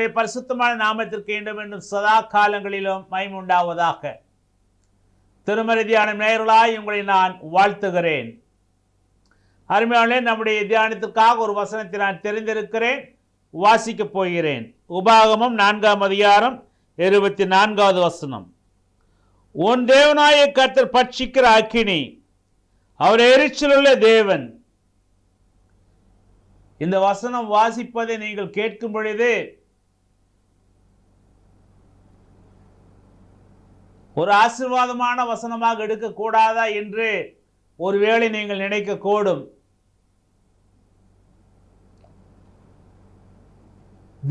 கர்த்தருடைய பரிசுத்தமான நாமத்திற்கு வேண்டும் என்றும் சதா காலங்களிலும் மைமுண்டாவதாக திருமறைதியான நேயர்களாய் உங்களை நான் வாழ்த்துகிறேன் அருமையாளே நம்முடைய தியானத்திற்காக ஒரு வசனத்தை நான் தெரிந்திருக்கிறேன் வாசிக்க போகிறேன் உபாகமம் நான்காம் அதிகாரம் இருபத்தி நான்காவது வசனம் உன் தேவனாய கத்தர் பட்சிக்கிற அக்கினி அவர் எரிச்சலுள்ள தேவன் இந்த வசனம் வாசிப்பதை நீங்கள் கேட்கும் பொழுது ஒரு ஆசீர்வாதமான வசனமாக எடுக்கக்கூடாதா என்று ஒருவேளை நீங்கள் நினைக்கக்கூடும்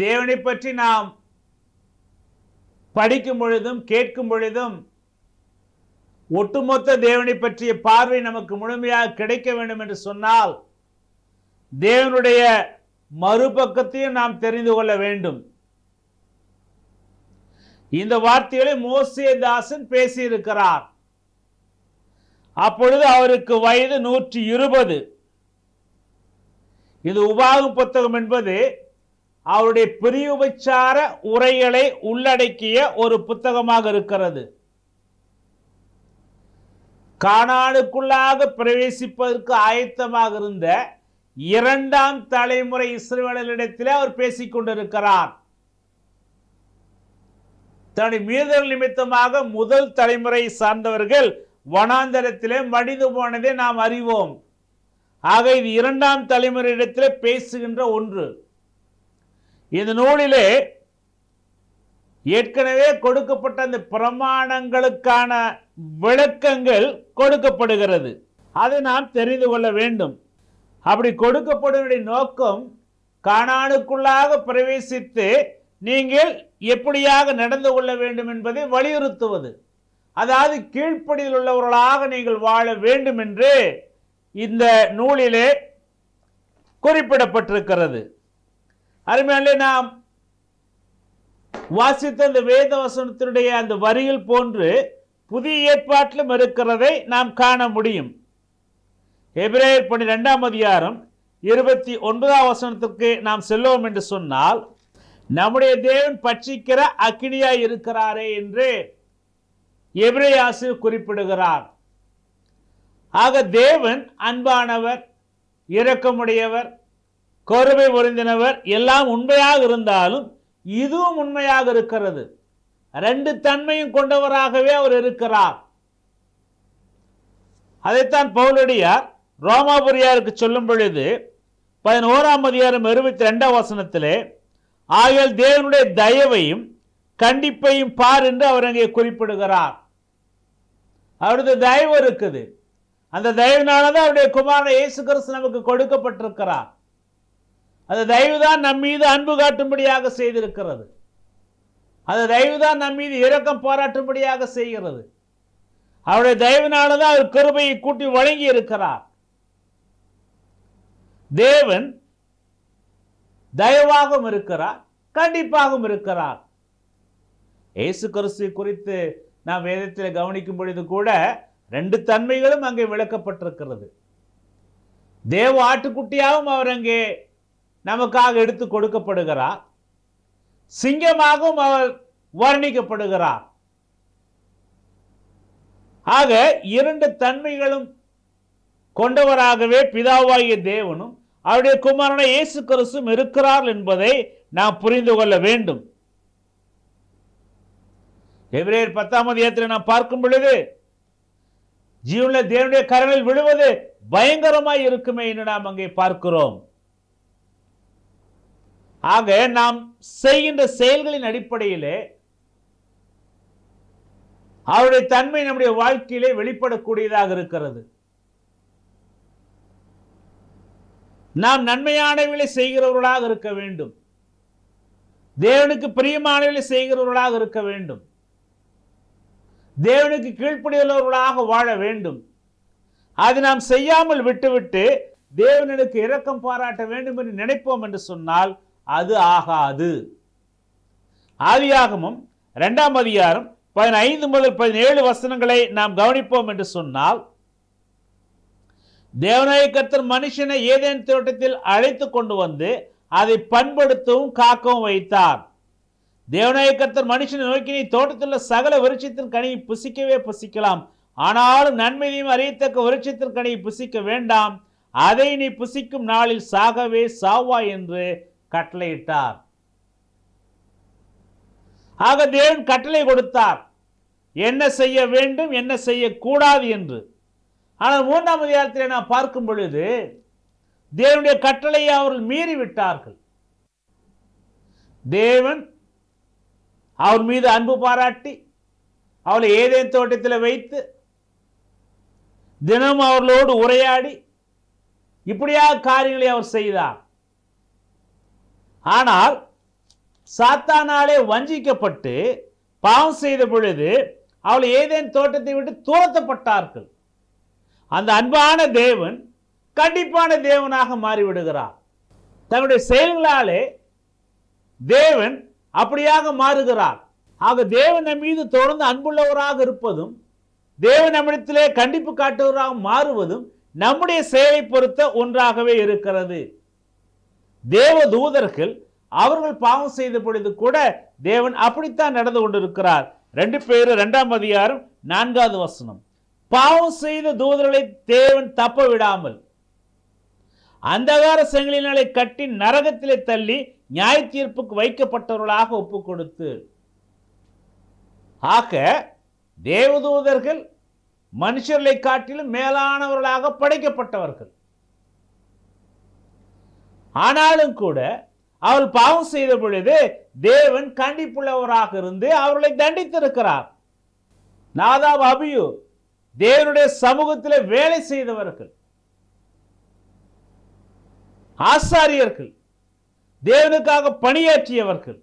தேவனை பற்றி நாம் படிக்கும் பொழுதும் கேட்கும் பொழுதும் ஒட்டுமொத்த தேவனை பற்றிய பார்வை நமக்கு முழுமையாக கிடைக்க வேண்டும் என்று சொன்னால் தேவனுடைய மறுபக்கத்தையும் நாம் தெரிந்து கொள்ள வேண்டும் இந்த வார்த்தைகளை மோசேதாசன் பேசியிருக்கிறார் அப்பொழுது அவருக்கு வயது நூற்றி இருபது இது உபாக புத்தகம் என்பது அவருடைய பிரியுபச்சார உரைகளை உள்ளடக்கிய ஒரு புத்தகமாக இருக்கிறது காணாடுக்குள்ளாக பிரவேசிப்பதற்கு ஆயத்தமாக இருந்த இரண்டாம் தலைமுறை இஸ்ரேலிடத்தில் அவர் பேசிக்கொண்டிருக்கிறார் தனி மீறுதல் நிமித்தமாக முதல் தலைமுறை சார்ந்தவர்கள் வனாந்தரத்திலே மடிந்து போனதை நாம் அறிவோம் ஆக இது இரண்டாம் தலைமுறையிடத்தில் பேசுகின்ற ஒன்று இந்த நூலிலே ஏற்கனவே கொடுக்கப்பட்ட அந்த பிரமாணங்களுக்கான விளக்கங்கள் கொடுக்கப்படுகிறது அதை நாம் தெரிந்து கொள்ள வேண்டும் அப்படி கொடுக்கப்படுவதை நோக்கம் காணானுக்குள்ளாக பிரவேசித்து நீங்கள் எப்படியாக நடந்து கொள்ள வேண்டும் என்பதை வலியுறுத்துவது அதாவது கீழ்ப்படியில் உள்ளவர்களாக நீங்கள் வாழ வேண்டும் என்று இந்த நூலிலே குறிப்பிடப்பட்டிருக்கிறது அருமையாலே நாம் வாசித்த அந்த வேத வசனத்தினுடைய அந்த வரியில் போன்று புதிய ஏற்பாட்டிலும் இருக்கிறதை நாம் காண முடியும் எபிரேயர் பன்னிரெண்டாம் அதிகாரம் இருபத்தி ஒன்பதாம் வசனத்துக்கு நாம் செல்வோம் என்று சொன்னால் நம்முடைய தேவன் பட்சிக்கிற அக்கினியா இருக்கிறாரே என்று எபிரேயாசு குறிப்பிடுகிறார் ஆக தேவன் அன்பானவர் இரக்கமுடையவர் கோருமை பொருந்தினவர் எல்லாம் உண்மையாக இருந்தாலும் இதுவும் உண்மையாக இருக்கிறது ரெண்டு தன்மையும் கொண்டவராகவே அவர் இருக்கிறார் அதைத்தான் பவுலடியார் ரோமாபுரியாருக்கு சொல்லும் பொழுது பதினோராம் அதிகாரம் இருபத்தி ரெண்டாம் வசனத்திலே ஆகியால் தேவனுடைய தயவையும் கண்டிப்பையும் பார் என்று அவர் அங்கே குறிப்பிடுகிறார் அவரது தயவு இருக்குது அந்த தயவினால அவருடைய குமாரன் இயேசு கிறிஸ்து நமக்கு கொடுக்கப்பட்டிருக்கிறார் அந்த தயவு தான் நம் மீது அன்பு காட்டும்படியாக செய்திருக்கிறது அந்த தயவு தான் நம் மீது இரக்கம் பாராட்டும்படியாக செய்கிறது அவருடைய தயவினால தான் அவர் கிருபையை கூட்டி வழங்கி இருக்கிறார் தேவன் தயவாகவும் இருக்கிறார் கண்டிப்பாகவும் இருக்கிறார் இயேசு கிறிஸ்து குறித்து நாம் வேதத்தில் கவனிக்கும் பொழுது கூட ரெண்டு தன்மைகளும் அங்கே விளக்கப்பட்டிருக்கிறது தேவ ஆட்டுக்குட்டியாகவும் அவர் அங்கே நமக்காக எடுத்து கொடுக்கப்படுகிறார் சிங்கமாகவும் அவர் வர்ணிக்கப்படுகிறார் ஆக இரண்டு தன்மைகளும் கொண்டவராகவே பிதாவாகிய தேவனும் அவருடைய குமாரனை இயேசு கிறிஸ்தும் இருக்கிறார் என்பதை நாம் புரிந்து கொள்ள வேண்டும் எபிரேயர் பத்தாம் அதிகாரத்தில் நாம் பார்க்கும் பொழுது ஜீவனில் தேவனுடைய கரணில் விழுவது பயங்கரமாய் இருக்குமே என்று நாம் அங்கே பார்க்கிறோம் ஆக நாம் செய்கின்ற செயல்களின் அடிப்படையிலே அவருடைய தன்மை நம்முடைய வாழ்க்கையிலே வெளிப்படக்கூடியதாக இருக்கிறது நாம் நன்மையானவர்களை செய்கிறவர்களாக இருக்க வேண்டும் தேவனுக்கு பிரியமானவர்களை செய்கிறவர்களாக இருக்க வேண்டும் தேவனுக்கு கீழ்ப்படியுள்ளவர்களாக வாழ வேண்டும் அது நாம் செய்யாமல் விட்டுவிட்டு தேவனுக்கு இரக்கம் பாராட்ட வேண்டும் என்று நினைப்போம் என்று சொன்னால் அது ஆகாது ஆதியாகமும் இரண்டாம் அதிகாரம் பதினைந்து முதல் பதினேழு வசனங்களை நாம் கவனிப்போம் என்று சொன்னால் தேவநாய மனுஷனை ஏதேன் தோட்டத்தில் அழைத்து கொண்டு வந்து அதை பண்படுத்தவும் காக்கவும் வைத்தார் தேவநாய கத்தர் மனுஷனை நோக்கி நீ தோட்டத்தில் உள்ள சகல விருட்சத்தின் கனியை புசிக்கவே புசிக்கலாம் ஆனாலும் நன்மையையும் அறியத்தக்க விருட்சத்தின் கனியை புசிக்க வேண்டாம் அதை நீ புசிக்கும் நாளில் சாகவே சாவா என்று கட்டளையிட்டார் ஆக தேவன் கட்டளை கொடுத்தார் என்ன செய்ய வேண்டும் என்ன செய்யக்கூடாது என்று ஆனால் மூன்றாம் அதிகாரத்தில் நான் பார்க்கும் பொழுது தேவனுடைய கட்டளையை அவர்கள் மீறி விட்டார்கள் தேவன் அவர் மீது அன்பு பாராட்டி அவளை ஏதேன் தோட்டத்தில் வைத்து தினம் அவர்களோடு உரையாடி இப்படியாக காரியங்களை அவர் செய்தார் ஆனால் சாத்தானாலே வஞ்சிக்கப்பட்டு பாவம் செய்த பொழுது அவள் ஏதேன் தோட்டத்தை விட்டு தூரத்தப்பட்டார்கள் அந்த அன்பான தேவன் கண்டிப்பான தேவனாக மாறிவிடுகிறார் தன்னுடைய செயல்களாலே தேவன் அப்படியாக மாறுகிறார் ஆக தேவன் நம் மீது தொடர்ந்து அன்புள்ளவராக இருப்பதும் தேவன் நம்மிடத்திலே கண்டிப்பு காட்டுவராக மாறுவதும் நம்முடைய செயலை பொறுத்த ஒன்றாகவே இருக்கிறது தேவ தூதர்கள் அவர்கள் பாவம் செய்த பொழுது கூட தேவன் அப்படித்தான் நடந்து கொண்டிருக்கிறார் ரெண்டு பேரும் ரெண்டாம் அதிகாரம் நான்காவது வசனம் பாவம் செய்த தூதர்களை தேவன் தப்ப விடாமல் அந்தகார சங்கிலினாலே கட்டி நரகத்திலே தள்ளி நியாய தீர்ப்புக்கு வைக்கப்பட்டவர்களாக ஒப்பு கொடுத்து ஆக தேவதூதர்கள் மனுஷர்களை காட்டிலும் மேலானவர்களாக படைக்கப்பட்டவர்கள் ஆனாலும் கூட அவள் பாவம் செய்த பொழுது தேவன் கண்டிப்புள்ளவராக இருந்து அவர்களை தண்டித்திருக்கிறார் நாதாப் அபியூ தேவனுடைய சமூகத்தில் வேலை செய்தவர்கள் ஆசாரியர்கள் தேவனுக்காக பணியாற்றியவர்கள்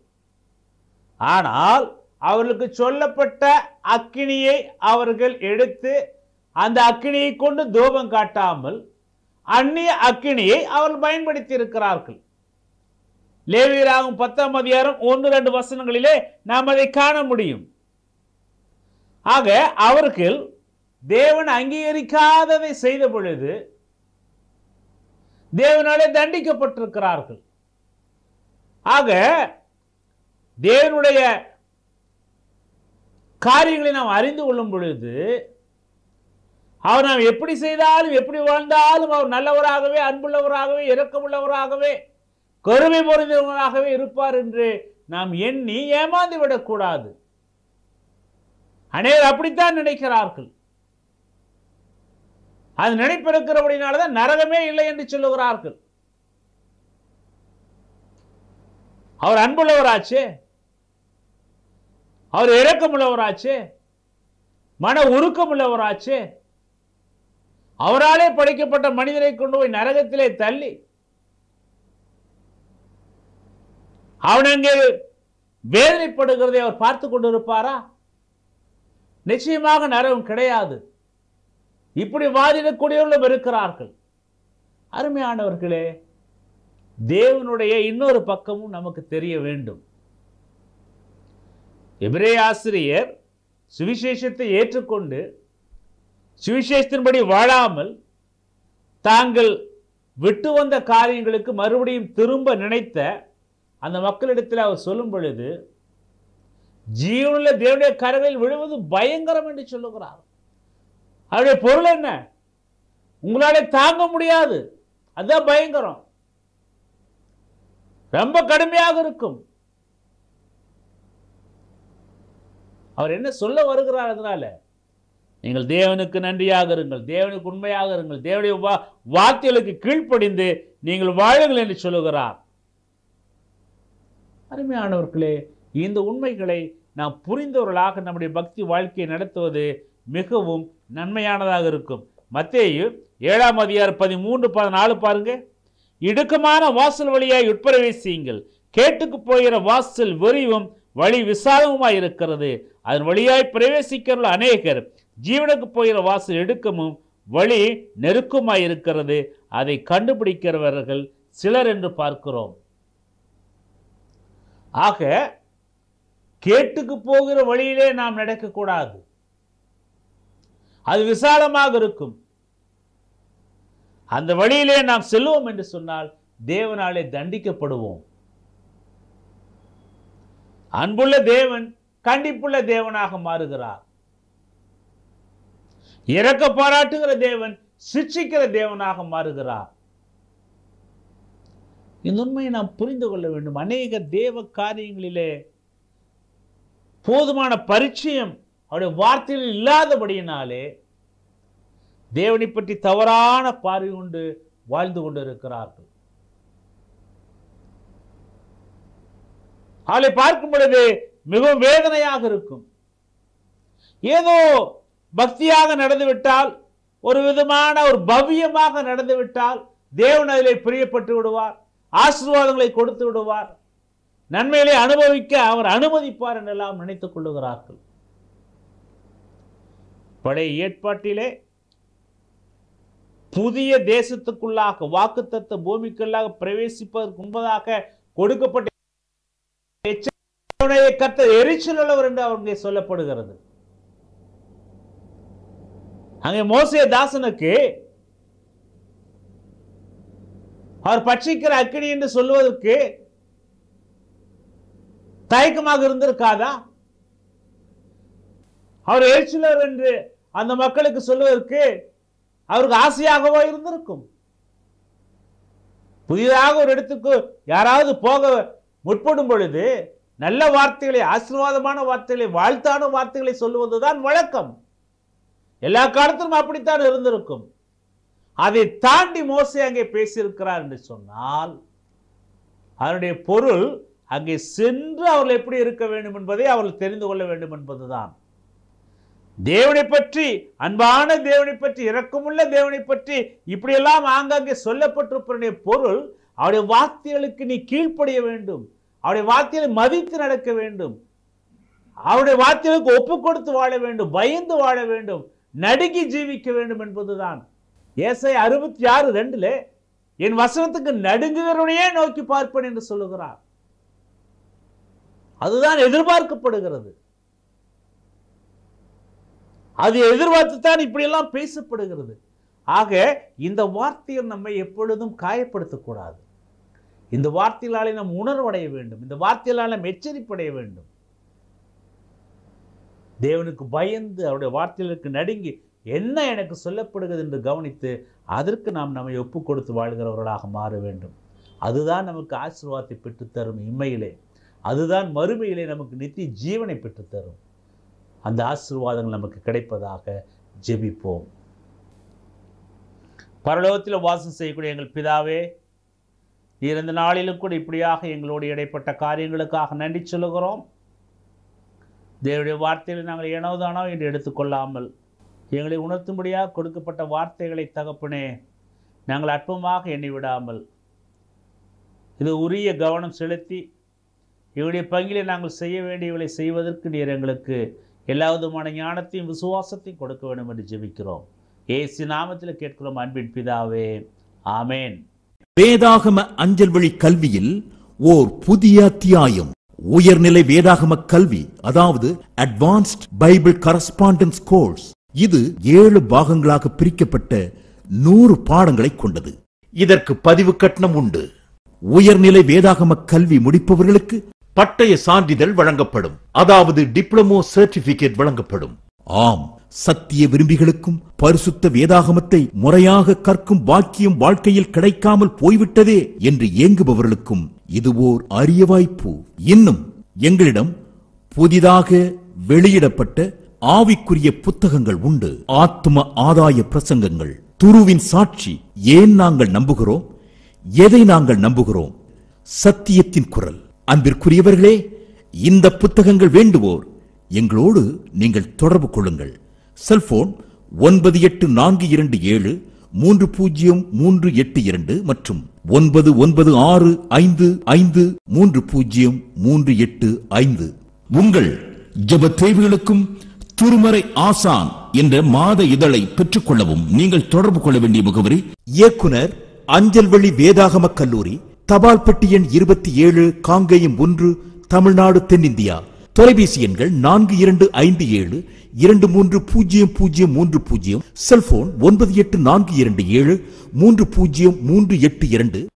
ஆனால் அவர்களுக்கு சொல்லப்பட்ட அக்கினியை அவர்கள் எடுத்து அந்த அக்கினியை கொண்டு தூபம் காட்டாமல் அந்நிய அக்கினியை அவர்கள் பயன்படுத்தி இருக்கிறார்கள் லேவியராகும் பத்தாம் அதிகாரம் ஒன்று ரெண்டு வசனங்களிலே நாம் அதை காண முடியும் ஆக அவர்கள் தேவன் அங்கீகரிக்காததை செய்த பொழுது தேவனாலே தண்டிக்கப்பட்டிருக்கிறார்கள் ஆக தேவனுடைய காரியங்களை நாம் அறிந்து கொள்ளும் பொழுது அவர் நாம் எப்படி செய்தாலும் எப்படி வாழ்ந்தாலும் அவர் நல்லவராகவே அன்புள்ளவராகவே இரக்கமுள்ளவராகவே கருமை பொருந்தவராகவே இருப்பார் என்று நாம் எண்ணி ஏமாந்து விடக்கூடாது அநேகர் அப்படித்தான் நினைக்கிறார்கள் அது நினைப்பிருக்கிறபடினால தான் நரகமே இல்லை என்று சொல்லுகிறார்கள் அவர் அன்புள்ளவராச்சு அவர் இறக்கமுள்ளவராச்சு மன உருக்கமுள்ளவராச்சு அவராலே படைக்கப்பட்ட மனிதனை கொண்டு போய் நரகத்திலே தள்ளி அவன் அங்கே வேதனைப்படுகிறதை அவர் பார்த்து கொண்டிருப்பாரா நிச்சயமாக நரகம் கிடையாது இப்படி வாதிடக்கூடியவர்களும் இருக்கிறார்கள் அருமையானவர்களே தேவனுடைய இன்னொரு பக்கமும் நமக்கு தெரிய வேண்டும் எபிரே ஆசிரியர் சுவிசேஷத்தை ஏற்றுக்கொண்டு சுவிசேஷத்தின்படி வாழாமல் தாங்கள் விட்டு வந்த காரியங்களுக்கு மறுபடியும் திரும்ப நினைத்த அந்த மக்களிடத்தில் அவர் சொல்லும் பொழுது ஜீவனில் தேவனுடைய கரங்களில் விழுவது பயங்கரம் என்று சொல்லுகிறார் அதனுடைய பொருள் என்ன உங்களால தாங்க முடியாது அதுதான் பயங்கரம் ரொம்ப கடுமையாக இருக்கும் அவர் என்ன சொல்ல வருகிறார் அதனால நீங்கள் தேவனுக்கு நன்றியாக இருங்கள் தேவனுக்கு உண்மையாக இருங்கள் தேவனுடைய வா வார்த்தைகளுக்கு கீழ்ப்படிந்து நீங்கள் வாழுங்கள் என்று சொல்லுகிறார் அருமையானவர்களே இந்த உண்மைகளை நாம் புரிந்தவர்களாக நம்முடைய பக்தி வாழ்க்கையை நடத்துவது மிகவும் நன்மையானதாக இருக்கும் மத்தேயு ஏழாம் அதிகார் பதிமூன்று பதினாலு பாருங்க இடுக்கமான வாசல் வழியாய் உட்பிரவேசியுங்கள் கேட்டுக்கு போகிற வாசல் வெறிவும் வழி விசாலமுமாய் இருக்கிறது அதன் வழியாய் பிரவேசிக்கிற அநேகர் ஜீவனுக்கு போகிற வாசல் எடுக்கமும் வழி நெருக்கமாய் இருக்கிறது அதை கண்டுபிடிக்கிறவர்கள் சிலர் என்று பார்க்கிறோம் ஆக கேட்டுக்கு போகிற வழியிலே நாம் நடக்கக்கூடாது அது விசாலமாக இருக்கும் அந்த வழியிலே நாம் செல்வோம் என்று சொன்னால் தேவனாலே தண்டிக்கப்படுவோம் அன்புள்ள தேவன் கண்டிப்புள்ள தேவனாக மாறுகிறார் இறக்க பாராட்டுகிற தேவன் சிக்ஷிக்கிற தேவனாக மாறுகிறார் இந்த உண்மையை நாம் புரிந்து கொள்ள வேண்டும் அநேக தேவ காரியங்களிலே போதுமான பரிச்சயம் அவருடைய வார்த்தையில் இல்லாதபடியினாலே தேவனை பற்றி தவறான பார்வை கொண்டு வாழ்ந்து கொண்டிருக்கிறார்கள் அவளை பார்க்கும் பொழுது மிகவும் வேதனையாக இருக்கும் ஏதோ பக்தியாக நடந்துவிட்டால் ஒரு விதமான ஒரு பவ்யமாக நடந்துவிட்டால் தேவன் அதிலே பிரியப்பட்டு விடுவார் ஆசீர்வாதங்களை கொடுத்து விடுவார் நன்மையிலே அனுபவிக்க அவர் அனுமதிப்பார் என்றெல்லாம் நினைத்துக் கொள்ளுகிறார்கள் பழைய ஏற்பாட்டிலே புதிய தேசத்துக்குள்ளாக வாக்குத்தத்த பூமிக்குள்ளாக பிரவேசிப்பதற்கு முன்பதாக கொடுக்கப்பட்ட எரிச்சல் உள்ளவர் என்று அவருடைய சொல்லப்படுகிறது அங்கே மோசிய தாசனுக்கு அவர் பட்சிக்கிற அக்கினி என்று சொல்வதற்கு தயக்கமாக இருந்திருக்காதா அவர் எரிச்சலர் என்று அந்த மக்களுக்கு சொல்வதற்கு அவருக்கு ஆசையாகவோ இருந்திருக்கும் புதிதாக ஒரு இடத்துக்கு யாராவது போக முற்படும் பொழுது நல்ல வார்த்தைகளை ஆசீர்வாதமான வார்த்தைகளை வாழ்த்தான வார்த்தைகளை சொல்லுவதுதான் வழக்கம் எல்லா காலத்திலும் அப்படித்தான் இருந்திருக்கும் அதை தாண்டி மோசை அங்கே பேசியிருக்கிறார் என்று சொன்னால் அதனுடைய பொருள் அங்கே சென்று அவர்கள் எப்படி இருக்க வேண்டும் என்பதை அவர்கள் தெரிந்து கொள்ள வேண்டும் என்பதுதான் தேவனை பற்றி அன்பான தேவனை பற்றி இறக்கமுள்ள தேவனை பற்றி இப்படியெல்லாம் ஆங்காங்கே சொல்லப்பட்டிருப்பதனுடைய பொருள் அவருடைய வார்த்தைகளுக்கு நீ கீழ்ப்படைய வேண்டும் அவருடைய வார்த்தைகளை மதித்து நடக்க வேண்டும் அவருடைய வார்த்தைகளுக்கு ஒப்பு கொடுத்து வாழ வேண்டும் பயந்து வாழ வேண்டும் நடுங்கி ஜீவிக்க வேண்டும் என்பதுதான் ஏசை அறுபத்தி ஆறு ரெண்டுல என் வசனத்துக்கு நடுங்குகிறவனையே நோக்கி பார்ப்பேன் என்று சொல்லுகிறார் அதுதான் எதிர்பார்க்கப்படுகிறது அது எதிர்பார்த்து தான் இப்படியெல்லாம் பேசப்படுகிறது ஆக இந்த வார்த்தையை நம்மை எப்பொழுதும் காயப்படுத்தக்கூடாது இந்த வார்த்தையிலாலே நாம் உணர்வடைய வேண்டும் இந்த வார்த்தையிலால் நாம் எச்சரிப்படைய வேண்டும் தேவனுக்கு பயந்து அவருடைய வார்த்தைகளுக்கு நடுங்கி என்ன எனக்கு சொல்லப்படுகிறது என்று கவனித்து அதற்கு நாம் நம்மை ஒப்பு கொடுத்து வாழ்கிறவர்களாக மாற வேண்டும் அதுதான் நமக்கு ஆசீர்வாதத்தை பெற்றுத்தரும் இம்மையிலே அதுதான் மறுமையிலே நமக்கு நித்திய ஜீவனை பெற்றுத்தரும் அந்த ஆசீர்வாதங்கள் நமக்கு கிடைப்பதாக ஜெபிப்போம் பரலோகத்தில் வாசம் செய்யக்கூடிய எங்கள் பிதாவே இரண்டு நாளிலும் கூட இப்படியாக எங்களோடு இடைப்பட்ட காரியங்களுக்காக நன்றி சொல்லுகிறோம் தேவடைய வார்த்தைகளை நாங்கள் ஏனோதானோ என்று எடுத்துக்கொள்ளாமல் எங்களை உணர்த்தும்படியாக கொடுக்கப்பட்ட வார்த்தைகளை தகப்பனே நாங்கள் அற்பமாக எண்ணி விடாமல் இது உரிய கவனம் செலுத்தி எங்களுடைய பங்கிலே நாங்கள் செய்ய வேண்டியவளை செய்வதற்கு நீர் எங்களுக்கு எல்லா விதமான ஞானத்தையும் விசுவாசத்தையும் கொடுக்க வேண்டும் என்று ஜெபிக்கிறோம் ஏசு நாமத்தில் கேட்கிறோம் அன்பின் பிதாவே ஆமேன் வேதாகம அஞ்சல் வழி கல்வியில் ஓர் புதிய அத்தியாயம் உயர்நிலை வேதாகம கல்வி அதாவது அட்வான்ஸ்ட் பைபிள் கரஸ்பாண்டன்ஸ் கோர்ஸ் இது ஏழு பாகங்களாக பிரிக்கப்பட்ட நூறு பாடங்களை கொண்டது இதற்கு பதிவு கட்டணம் உண்டு உயர்நிலை வேதாகம கல்வி முடிப்பவர்களுக்கு பட்டய சான்றிதழ் வழங்கப்படும் அதாவது டிப்ளமோ சர்டிபிகேட் வழங்கப்படும் ஆம் சத்திய விரும்பிகளுக்கும் பரிசுத்த வேதாகமத்தை முறையாக கற்கும் பாக்கியம் வாழ்க்கையில் கிடைக்காமல் போய்விட்டதே என்று ஏங்குபவர்களுக்கும் இது ஓர் அரிய வாய்ப்பு இன்னும் எங்களிடம் புதிதாக வெளியிடப்பட்ட ஆவிக்குரிய புத்தகங்கள் உண்டு ஆத்ம ஆதாய பிரசங்கங்கள் துருவின் சாட்சி ஏன் நாங்கள் நம்புகிறோம் எதை நாங்கள் நம்புகிறோம் சத்தியத்தின் குரல் அன்பிற்குரியவர்களே இந்த புத்தகங்கள் வேண்டுவோர் எங்களோடு நீங்கள் தொடர்பு கொள்ளுங்கள் செல்போன் ஒன்பது எட்டு நான்கு இரண்டு ஏழு மூன்று பூஜ்ஜியம் மூன்று எட்டு இரண்டு மற்றும் ஒன்பது ஒன்பது ஆறு ஐந்து ஐந்து மூன்று பூஜ்ஜியம் மூன்று எட்டு ஐந்து உங்கள் ஜப தேவைகளுக்கும் திருமறை ஆசான் என்ற மாத இதழை பெற்றுக்கொள்ளவும் நீங்கள் தொடர்பு கொள்ள வேண்டிய முகவரி இயக்குனர் அஞ்சல்வழி வேதாகம கல்லூரி தபால் பெட்டி எண் இருபத்தி ஏழு காங்கேயம் ஒன்று தமிழ்நாடு தென்னிந்தியா தொலைபேசி எண்கள் நான்கு இரண்டு ஐந்து ஏழு இரண்டு மூன்று பூஜ்ஜியம் பூஜ்ஜியம் மூன்று பூஜ்ஜியம் செல்போன் ஒன்பது எட்டு நான்கு இரண்டு ஏழு மூன்று பூஜ்ஜியம் மூன்று எட்டு இரண்டு